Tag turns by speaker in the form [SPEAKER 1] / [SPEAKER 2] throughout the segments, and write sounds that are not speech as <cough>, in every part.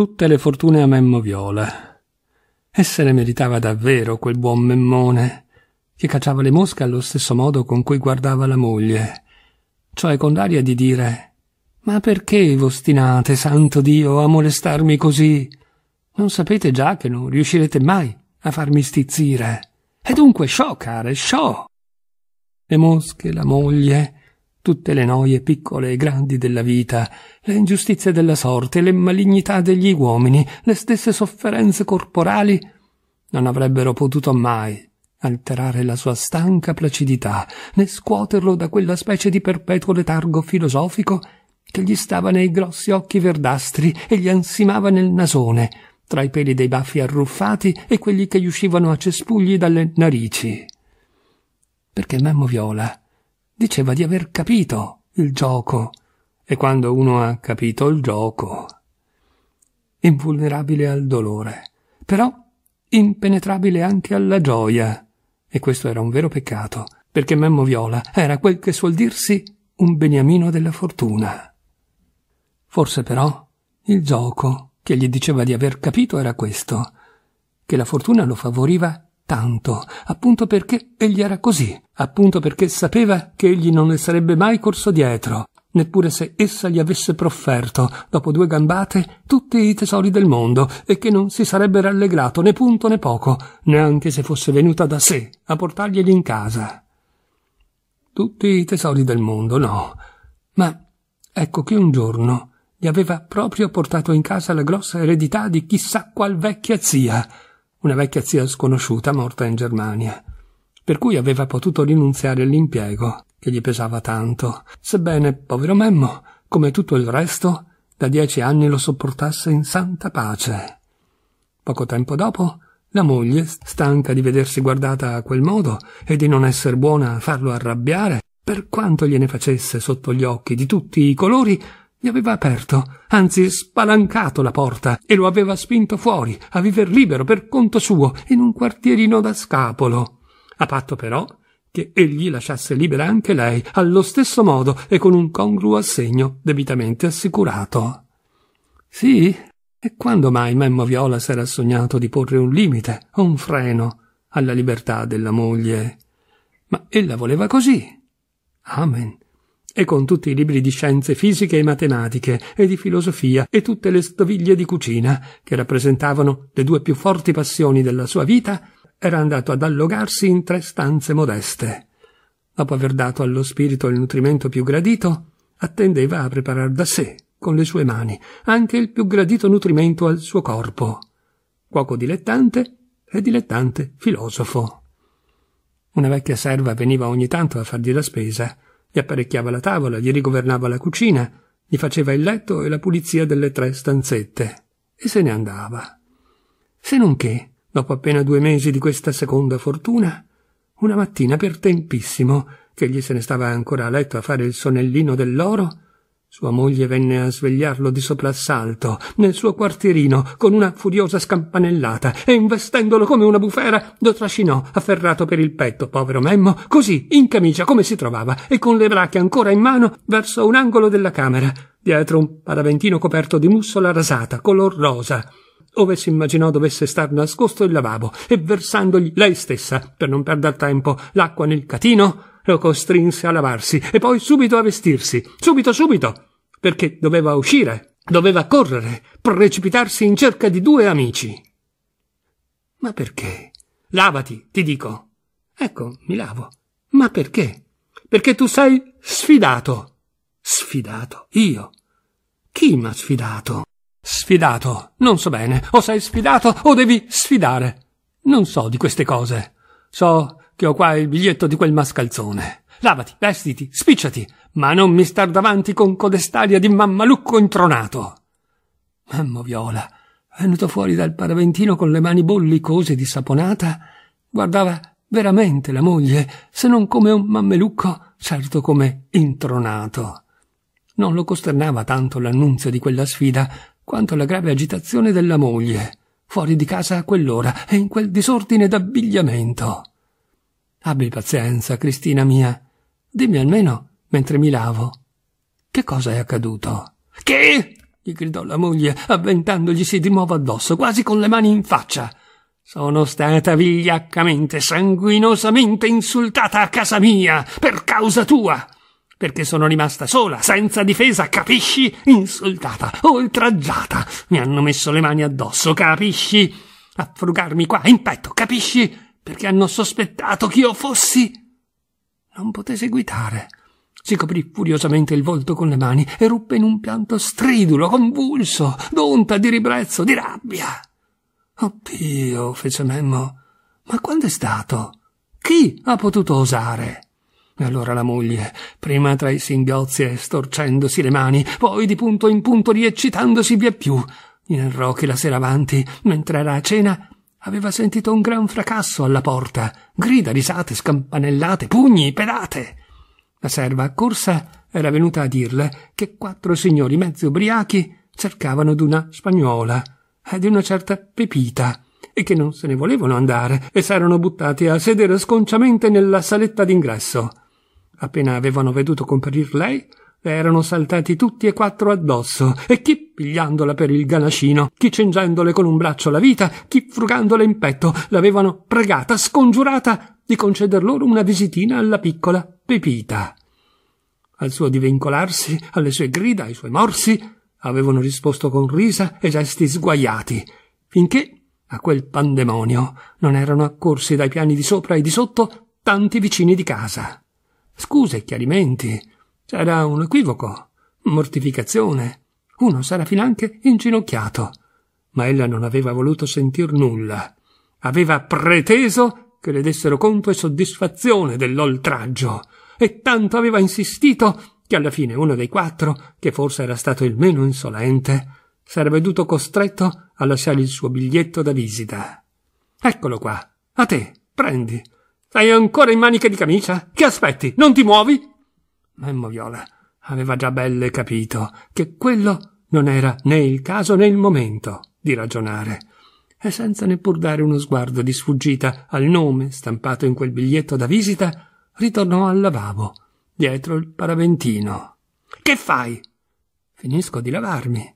[SPEAKER 1] tutte le fortune a Memmo Viola. E se ne meritava davvero quel buon Memmone, che cacciava le mosche allo stesso modo con cui guardava la moglie, cioè con l'aria di dire Ma perché vostinate, santo Dio, a molestarmi così? Non sapete già che non riuscirete mai a farmi stizzire. E dunque sciò, care, sciò. Le mosche, la moglie, tutte le noie piccole e grandi della vita, le ingiustizie della sorte, le malignità degli uomini, le stesse sofferenze corporali, non avrebbero potuto mai alterare la sua stanca placidità, né scuoterlo da quella specie di perpetuo letargo filosofico che gli stava nei grossi occhi verdastri e gli ansimava nel nasone, tra i peli dei baffi arruffati e quelli che gli uscivano a cespugli dalle narici. Perché Memmo Viola, diceva di aver capito il gioco. E quando uno ha capito il gioco, invulnerabile al dolore, però impenetrabile anche alla gioia. E questo era un vero peccato, perché Memmo Viola era quel che suol dirsi un beniamino della fortuna. Forse però il gioco che gli diceva di aver capito era questo, che la fortuna lo favoriva tanto, appunto perché egli era così, appunto perché sapeva che egli non le sarebbe mai corso dietro, neppure se essa gli avesse profferto, dopo due gambate, tutti i tesori del mondo, e che non si sarebbe rallegrato né punto né poco, neanche se fosse venuta da sé a portarglieli in casa. Tutti i tesori del mondo, no. Ma ecco che un giorno gli aveva proprio portato in casa la grossa eredità di chissà qual vecchia zia, una vecchia zia sconosciuta morta in Germania, per cui aveva potuto rinunziare all'impiego, che gli pesava tanto, sebbene, povero Memmo, come tutto il resto, da dieci anni lo sopportasse in santa pace. Poco tempo dopo, la moglie, stanca di vedersi guardata a quel modo e di non esser buona a farlo arrabbiare, per quanto gliene facesse sotto gli occhi di tutti i colori, gli aveva aperto, anzi spalancato la porta e lo aveva spinto fuori a viver libero per conto suo in un quartierino da scapolo. A patto però che egli lasciasse libera anche lei, allo stesso modo e con un congruo assegno debitamente assicurato. Sì, e quando mai Memmo Viola s'era sognato di porre un limite o un freno alla libertà della moglie? Ma ella voleva così. Amen e con tutti i libri di scienze fisiche e matematiche e di filosofia e tutte le stoviglie di cucina, che rappresentavano le due più forti passioni della sua vita, era andato ad allogarsi in tre stanze modeste. Dopo aver dato allo spirito il nutrimento più gradito, attendeva a preparare da sé, con le sue mani, anche il più gradito nutrimento al suo corpo. Cuoco dilettante e dilettante filosofo. Una vecchia serva veniva ogni tanto a fargli la spesa gli apparecchiava la tavola, gli rigovernava la cucina, gli faceva il letto e la pulizia delle tre stanzette, e se ne andava. Se non che, dopo appena due mesi di questa seconda fortuna, una mattina per tempissimo, che gli se ne stava ancora a letto a fare il sonnellino dell'oro, sua moglie venne a svegliarlo di soprassalto, nel suo quartierino, con una furiosa scampanellata, e investendolo come una bufera, lo trascinò, afferrato per il petto, povero Memmo, così, in camicia, come si trovava, e con le brache ancora in mano, verso un angolo della camera, dietro un paraventino coperto di mussola rasata, color rosa ove si immaginò dovesse star nascosto il lavabo, e versandogli lei stessa, per non perder tempo, l'acqua nel catino, lo costrinse a lavarsi e poi subito a vestirsi, subito, subito, perché doveva uscire, doveva correre, precipitarsi in cerca di due amici. Ma perché? Lavati, ti dico. Ecco, mi lavo. Ma perché? Perché tu sei sfidato. Sfidato? Io? Chi mi ha sfidato? Sfidato, non so bene, o sei sfidato o devi sfidare. Non so di queste cose. So che ho qua il biglietto di quel mascalzone. Lavati, vestiti, spicciati, ma non mi star davanti con codestaria di mammalucco intronato. Mammo Viola, venuto fuori dal paraventino con le mani bollicose di saponata, guardava veramente la moglie, se non come un mammelucco, certo come intronato. Non lo costernava tanto l'annunzio di quella sfida, quanto la grave agitazione della moglie, fuori di casa a quell'ora e in quel disordine d'abbigliamento. Abbi pazienza, Cristina mia. Dimmi almeno, mentre mi lavo, che cosa è accaduto? Che? gli gridò la moglie, avventandoglisi di nuovo addosso, quasi con le mani in faccia. Sono stata vigliaccamente, sanguinosamente insultata a casa mia, per causa tua perché sono rimasta sola, senza difesa, capisci? Insultata, oltraggiata. Mi hanno messo le mani addosso, capisci? A frugarmi qua in petto, capisci? perché hanno sospettato che io fossi. Non poté seguitare. Si coprì furiosamente il volto con le mani e ruppe in un pianto stridulo, convulso, d'onta, di ribrezzo, di rabbia. Oddio, oh fece Memmo. Ma quando è stato? Chi ha potuto osare? E allora la moglie, prima tra i singhiozzi e storcendosi le mani, poi di punto in punto rieccitandosi vieppiù, in che la sera avanti, mentre era a cena, Aveva sentito un gran fracasso alla porta, grida, risate, scampanellate, pugni, pedate. La serva accorsa era venuta a dirle che quattro signori mezzo ubriachi cercavano d'una spagnola e di una certa pepita e che non se ne volevano andare e s'erano buttati a sedere sconciamente nella saletta d'ingresso. Appena avevano veduto comparir lei, erano saltati tutti e quattro addosso, e chi pigliandola per il ganascino, chi cingendole con un braccio la vita, chi frugandole in petto, l'avevano pregata, scongiurata di conceder loro una visitina alla piccola Pepita. Al suo divincolarsi, alle sue grida, ai suoi morsi, avevano risposto con risa e gesti sguaiati, finché a quel pandemonio non erano accorsi dai piani di sopra e di sotto tanti vicini di casa. Scuse e chiarimenti, c'era un equivoco, mortificazione. Uno s'era finanche inginocchiato. Ma ella non aveva voluto sentir nulla. Aveva preteso che le dessero conto e soddisfazione dell'oltraggio. E tanto aveva insistito che alla fine uno dei quattro, che forse era stato il meno insolente, sarebbe veduto costretto a lasciare il suo biglietto da visita. Eccolo qua. A te. Prendi. Sei ancora in maniche di camicia? Che aspetti? Non ti muovi? ma eh, Moviola aveva già belle capito che quello non era né il caso né il momento di ragionare e senza neppur dare uno sguardo di sfuggita al nome stampato in quel biglietto da visita ritornò al lavabo dietro il paraventino che fai finisco di lavarmi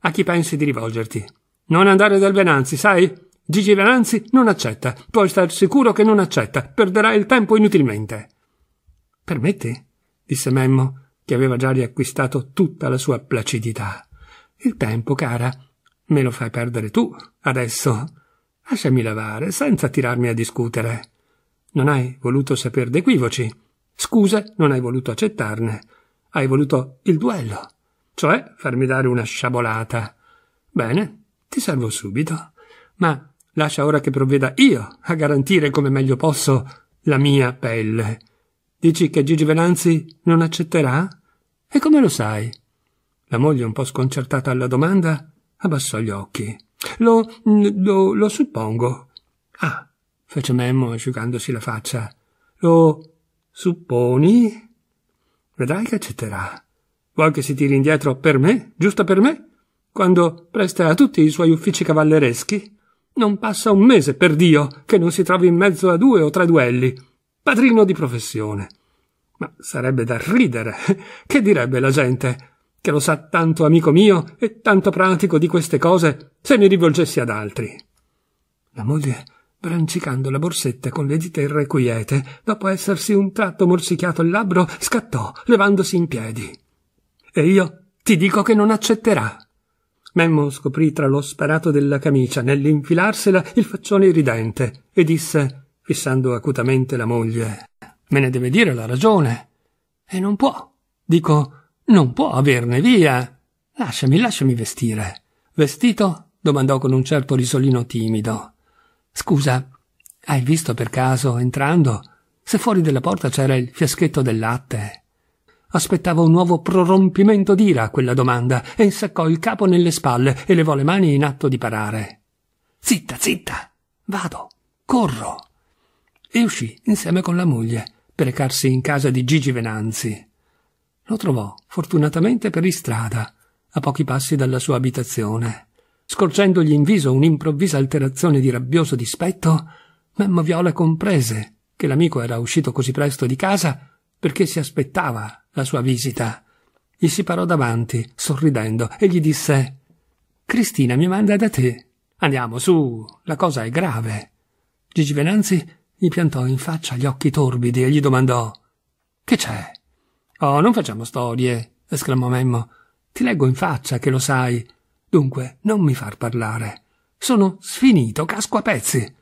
[SPEAKER 1] a chi pensi di rivolgerti non andare dal venanzi sai Gigi Venanzi non accetta, puoi star sicuro che non accetta, perderai il tempo inutilmente. Permetti? disse Memmo, che aveva già riacquistato tutta la sua placidità. Il tempo, cara, me lo fai perdere tu, adesso. Lasciami lavare, senza tirarmi a discutere. Non hai voluto saper d'equivoci. Scuse, non hai voluto accettarne. Hai voluto il duello, cioè farmi dare una sciabolata. Bene, ti servo subito. Ma lascia ora che provveda io a garantire come meglio posso la mia pelle. Dici che Gigi Venanzi non accetterà? E come lo sai? La moglie, un po' sconcertata alla domanda, abbassò gli occhi. Lo, lo, lo suppongo. Ah, fece Memmo asciugandosi la faccia. Lo supponi? Vedrai che accetterà. Vuoi che si tiri indietro per me, giusto per me? Quando presta a tutti i suoi uffici cavallereschi? Non passa un mese, per Dio, che non si trovi in mezzo a due o tre duelli padrino di professione. Ma sarebbe da ridere. <laughs> Che direbbe la gente? Che lo sa tanto amico mio e tanto pratico di queste cose se mi rivolgessi ad altri. La moglie, brancicando la borsetta con le dita irrequiete, dopo essersi un tratto morsicchiato il labbro, scattò, levandosi in piedi. E io ti dico che non accetterà. Memmo scoprì tra lo sparato della camicia, nell'infilarsela, il faccione ridente, e disse fissando acutamente la moglie. Me ne deve dire la ragione. E non può. Dico, non può averne via. Lasciami, lasciami vestire. Vestito? domandò con un certo risolino timido. Scusa, hai visto per caso, entrando, se fuori della porta c'era il fiaschetto del latte? Aspettava un nuovo prorompimento d'ira a quella domanda e insaccò il capo nelle spalle e levò le mani in atto di parare. Zitta, zitta! Vado, corro! e uscì insieme con la moglie per recarsi in casa di Gigi Venanzi. Lo trovò, fortunatamente per istrada, a pochi passi dalla sua abitazione. Scorgendogli in viso un'improvvisa alterazione di rabbioso dispetto, Memmo Viola comprese che l'amico era uscito così presto di casa perché si aspettava la sua visita. Gli si parò davanti, sorridendo, e gli disse Cristina mi manda da te. Andiamo su, la cosa è grave. Gigi Venanzi gli piantò in faccia gli occhi torbidi e gli domandò Che c'è? Oh, non facciamo storie, esclamò Memmo. Ti leggo in faccia che lo sai. Dunque, non mi far parlare. Sono sfinito, casco a pezzi.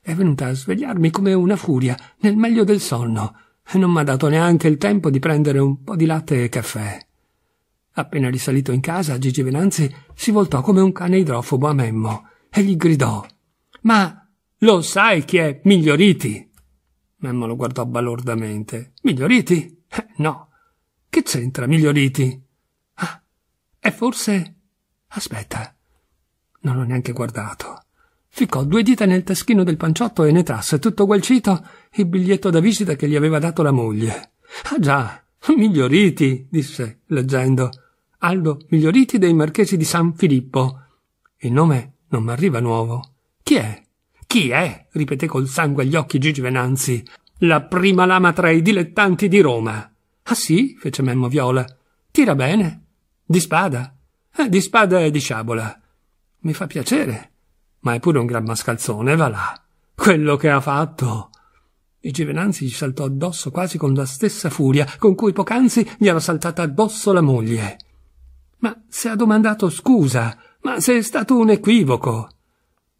[SPEAKER 1] È venuta a svegliarmi come una furia, nel meglio del sonno, e non mi ha dato neanche il tempo di prendere un po' di latte e caffè. Appena risalito in casa, Gigi Venanzi si voltò come un cane idrofobo a Memmo e gli gridò Ma lo sai chi è Miglioriti? Memmo lo guardò balordamente. Miglioriti? Eh, no. Che c'entra Miglioriti? Ah, è forse. Aspetta. Non l'ho neanche guardato. Ficcò due dita nel taschino del panciotto e ne trasse tutto gualcito il biglietto da visita che gli aveva dato la moglie. Ah già, Miglioriti, disse, leggendo. Aldo Miglioriti dei Marchesi di San Filippo. Il nome non mi arriva nuovo. Chi è? Chi è? ripeté col sangue agli occhi Gigi Venanzi. La prima lama tra i dilettanti di Roma. Ah sì? fece Memmo Viola. Tira bene. Di spada? Eh, di spada e di sciabola. Mi fa piacere. Ma è pure un gran mascalzone, va là. Quello che ha fatto. Gigi Venanzi gli saltò addosso quasi con la stessa furia con cui poc'anzi gli era saltata addosso la moglie. Ma se ha domandato scusa, ma se è stato un equivoco.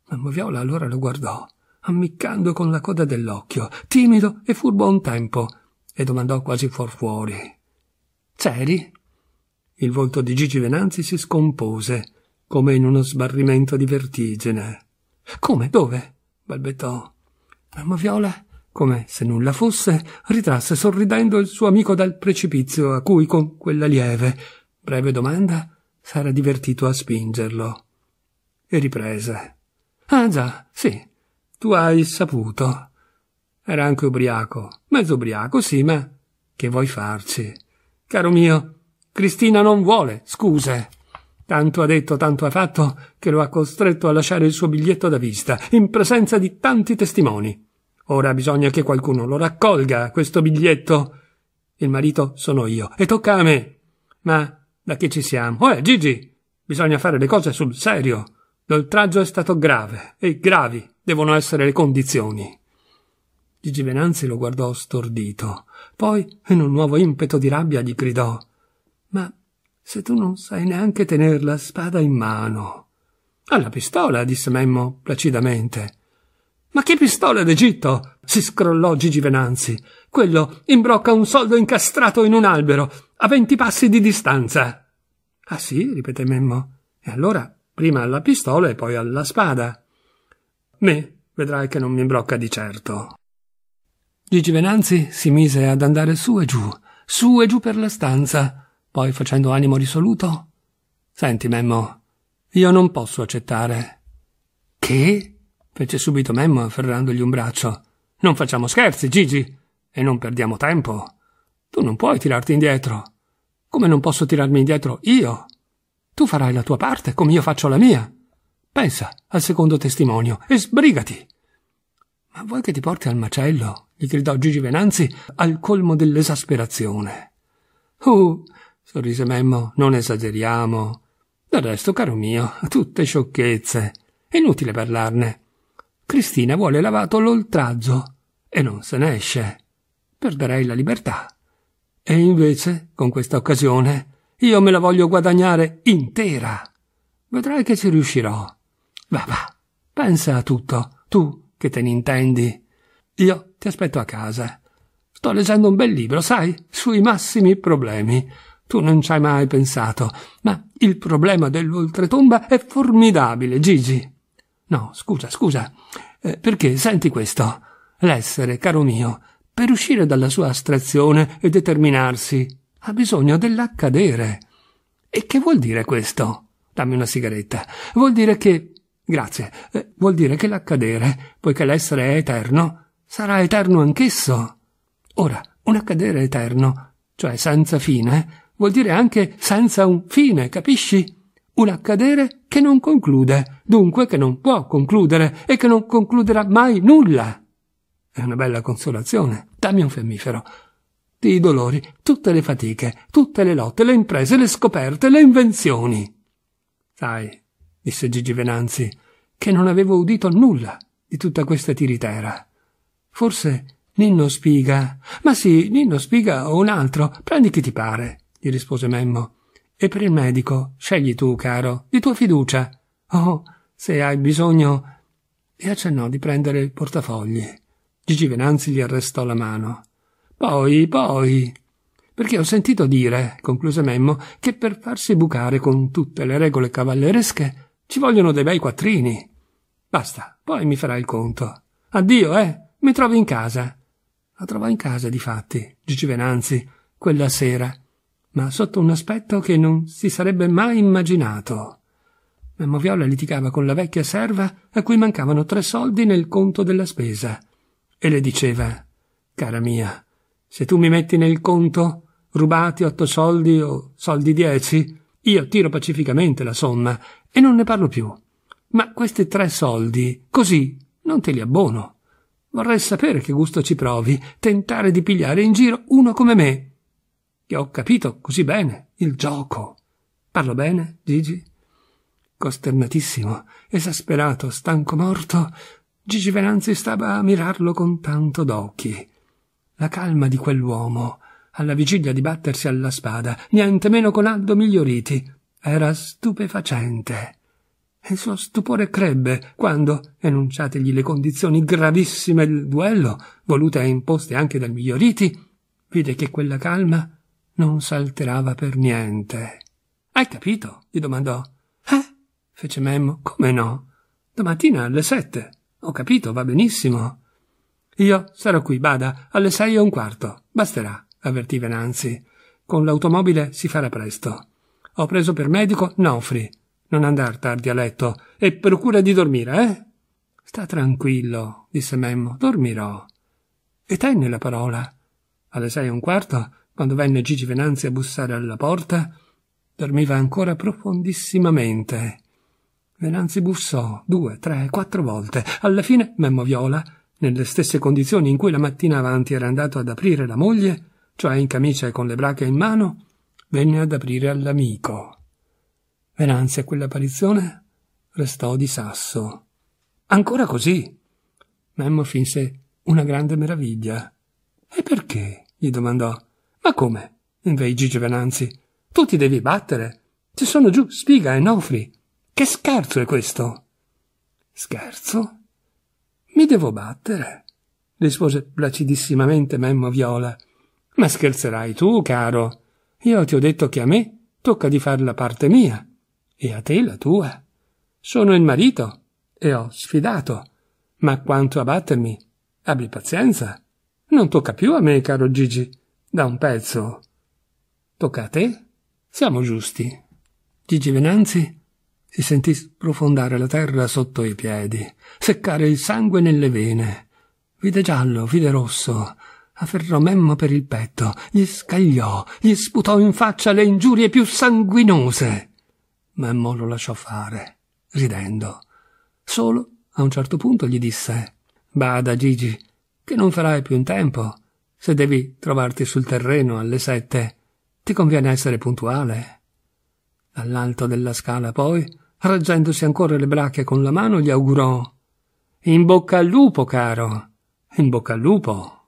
[SPEAKER 1] Mamma Viola allora lo guardò, ammiccando con la coda dell'occhio, timido e furbo a un tempo, e domandò quasi fuor fuori. C'eri? Il volto di Gigi Venanzi si scompose, come in uno sbarrimento di vertigine. Come? Dove? balbettò. Mamma Viola, come se nulla fosse, ritrasse sorridendo il suo amico dal precipizio a cui con quella lieve, breve domanda sarà divertito a spingerlo. E riprese. Ah già, sì, tu hai saputo. Era anche ubriaco, mezzo ubriaco, sì, ma che vuoi farci? Caro mio, Cristina non vuole scuse. Tanto ha detto, tanto ha fatto, che lo ha costretto a lasciare il suo biglietto da vista, in presenza di tanti testimoni. Ora bisogna che qualcuno lo raccolga, questo biglietto. Il marito sono io, e tocca a me. Ma da che ci siamo? Oh, eh, Gigi, bisogna fare le cose sul serio. L'oltraggio è stato grave e gravi devono essere le condizioni. Gigi Venanzi lo guardò stordito. Poi, in un nuovo impeto di rabbia, gli gridò Ma se tu non sai neanche tener la spada in mano. Alla pistola, disse Memmo placidamente. Ma che pistola d'Egitto? si scrollò Gigi Venanzi. Quello imbrocca un soldo incastrato in un albero, a venti passi di distanza. Ah sì, ripeté Memmo. E allora prima alla pistola e poi alla spada. Me, vedrai che non mi imbrocca di certo. Gigi Venanzi si mise ad andare su e giù, su e giù per la stanza, poi facendo animo risoluto. Senti, Memmo, io non posso accettare. Che? fece subito Memmo afferrandogli un braccio. Non facciamo scherzi, Gigi, e non perdiamo tempo. Tu non puoi tirarti indietro. Come non posso tirarmi indietro io? Tu farai la tua parte come io faccio la mia. Pensa al secondo testimonio e sbrigati. Ma vuoi che ti porti al macello? gli gridò Gigi Venanzi al colmo dell'esasperazione. Uh, sorrise Memmo, non esageriamo. Del resto, caro mio, tutte sciocchezze. Inutile parlarne. Cristina vuole lavato l'oltraggio e non se ne esce. Perderei la libertà. E invece, con questa occasione, io me la voglio guadagnare intera. Vedrai che ci riuscirò. Va, va, pensa a tutto, tu che te ne intendi. Io ti aspetto a casa. Sto leggendo un bel libro, sai, sui massimi problemi. Tu non ci hai mai pensato, ma il problema dell'oltretomba è formidabile, Gigi. No, scusa, scusa. Eh, perché senti questo? L'essere, caro mio, per uscire dalla sua astrazione e determinarsi ha bisogno dell'accadere. E che vuol dire questo? Dammi una sigaretta. Vuol dire che. Grazie. Eh, vuol dire che l'accadere, poiché l'essere è eterno, sarà eterno anch'esso. Ora, un accadere eterno, cioè senza fine, vuol dire anche senza un fine, capisci? Un accadere che non conclude, dunque che non può concludere e che non concluderà mai nulla. È una bella consolazione. Dammi un fiammifero tutti i dolori, tutte le fatiche, tutte le lotte, le imprese, le scoperte, le invenzioni. Sai, disse Gigi Venanzi, che non avevo udito nulla di tutta questa tiritera. Forse Ninno Spiga. Ma sì, Ninno Spiga o un altro, prendi chi ti pare, gli rispose Memmo. E per il medico, scegli tu, caro, di tua fiducia. Oh, se hai bisogno. E accennò di prendere il portafogli. Gigi Venanzi gli arrestò la mano. Poi, poi. Perché ho sentito dire, concluse Memmo, che per farsi bucare con tutte le regole cavalleresche ci vogliono dei bei quattrini. Basta, poi mi farai il conto. Addio, eh? Mi trovi in casa. La trovò in casa, difatti, Gigi Venanzi, quella sera, ma sotto un aspetto che non si sarebbe mai immaginato. Memmo Viola litigava con la vecchia serva a cui mancavano tre soldi nel conto della spesa e le diceva Cara mia, se tu mi metti nel conto rubati otto soldi o soldi dieci, io tiro pacificamente la somma e non ne parlo più. Ma questi tre soldi, così, non te li abbono. Vorrei sapere che gusto ci provi, tentare di pigliare in giro uno come me. Che ho capito così bene il gioco. Parlo bene, Gigi? Costernatissimo, esasperato, stanco morto, Gigi Venanzi stava a mirarlo con tanto d'occhi. La calma di quell'uomo, alla vigilia di battersi alla spada, niente meno con Aldo Miglioriti, era stupefacente. Il suo stupore crebbe quando, enunciategli le condizioni gravissime del duello, volute e imposte anche dal Miglioriti, vide che quella calma non s'alterava per niente. Hai capito? gli domandò. Eh? fece Memmo. Come no? Domattina alle sette. Ho capito, va benissimo. Io sarò qui, bada, alle sei e un quarto. Basterà, avvertì Venanzi. Con l'automobile si farà presto. Ho preso per medico Nofri. Non andar tardi a letto e procura di dormire, eh? Sta tranquillo, disse Memmo, dormirò. E tenne la parola. Alle sei e un quarto, quando venne Gigi Venanzi a bussare alla porta, dormiva ancora profondissimamente. Venanzi bussò due, tre, quattro volte. Alla fine Memmo Viola nelle stesse condizioni in cui la mattina avanti era andato ad aprire la moglie, cioè in camicia e con le brache in mano, venne ad aprire all'amico. Venanzi a quell'apparizione restò di sasso. Ancora così? Memmo finse una grande meraviglia. E perché? gli domandò. Ma come? inveì Gigi Venanzi. Tu ti devi battere. Ci sono giù Spiga e Nofri. Che scherzo è questo? Scherzo? Mi devo battere, rispose placidissimamente Memmo Viola. Ma scherzerai tu, caro. Io ti ho detto che a me tocca di far la parte mia e a te la tua. Sono il marito e ho sfidato. Ma quanto a battermi, abbi pazienza. Non tocca più a me, caro Gigi. Da un pezzo. Tocca a te? Siamo giusti. Gigi Venanzi si sentì sprofondare la terra sotto i piedi, seccare il sangue nelle vene. Vide giallo, vide rosso. Afferrò Memmo per il petto, gli scagliò, gli sputò in faccia le ingiurie più sanguinose. Memmo lo lasciò fare, ridendo. Solo, a un certo punto, gli disse Bada, Gigi, che non farai più in tempo. Se devi trovarti sul terreno alle sette, ti conviene essere puntuale. All'alto della scala, poi, reggendosi ancora le brache con la mano, gli augurò In bocca al lupo, caro. In bocca al lupo.